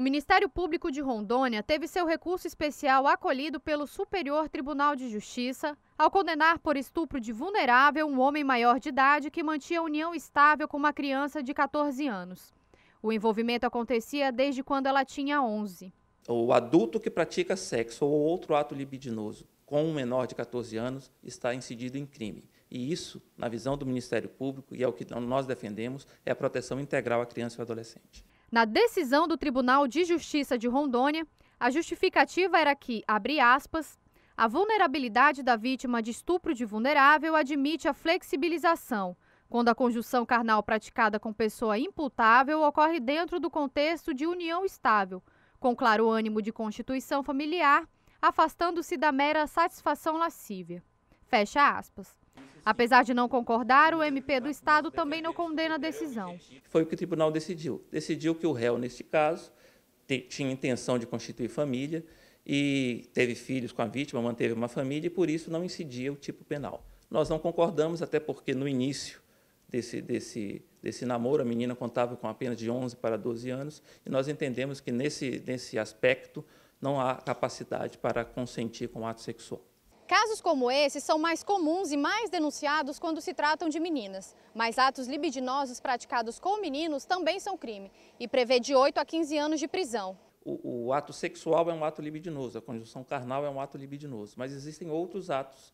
O Ministério Público de Rondônia teve seu recurso especial acolhido pelo Superior Tribunal de Justiça ao condenar por estupro de vulnerável um homem maior de idade que mantinha união estável com uma criança de 14 anos. O envolvimento acontecia desde quando ela tinha 11. O adulto que pratica sexo ou outro ato libidinoso com um menor de 14 anos está incidido em crime. E isso, na visão do Ministério Público, e é o que nós defendemos, é a proteção integral à criança e ao adolescente. Na decisão do Tribunal de Justiça de Rondônia, a justificativa era que, abre aspas, a vulnerabilidade da vítima de estupro de vulnerável admite a flexibilização, quando a conjunção carnal praticada com pessoa imputável ocorre dentro do contexto de união estável, com claro ânimo de constituição familiar, afastando-se da mera satisfação lascívia. Fecha aspas. Apesar de não concordar, o MP do Estado também não condena a decisão. Foi o que o tribunal decidiu. Decidiu que o réu, neste caso, tinha intenção de constituir família e teve filhos com a vítima, manteve uma família e, por isso, não incidia o tipo penal. Nós não concordamos, até porque, no início desse, desse, desse namoro, a menina contava com apenas de 11 para 12 anos e nós entendemos que, nesse, nesse aspecto, não há capacidade para consentir com o ato sexual. Casos como esse são mais comuns e mais denunciados quando se tratam de meninas. Mas atos libidinosos praticados com meninos também são crime e prevê de 8 a 15 anos de prisão. O, o ato sexual é um ato libidinoso, a conjunção carnal é um ato libidinoso, mas existem outros atos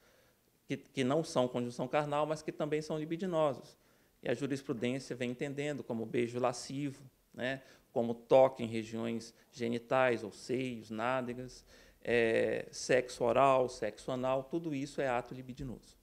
que, que não são conjunção carnal, mas que também são libidinosos. E a jurisprudência vem entendendo como beijo lascivo, né, como toque em regiões genitais ou seios, nádegas é, sexo oral, sexo anal, tudo isso é ato libidinoso.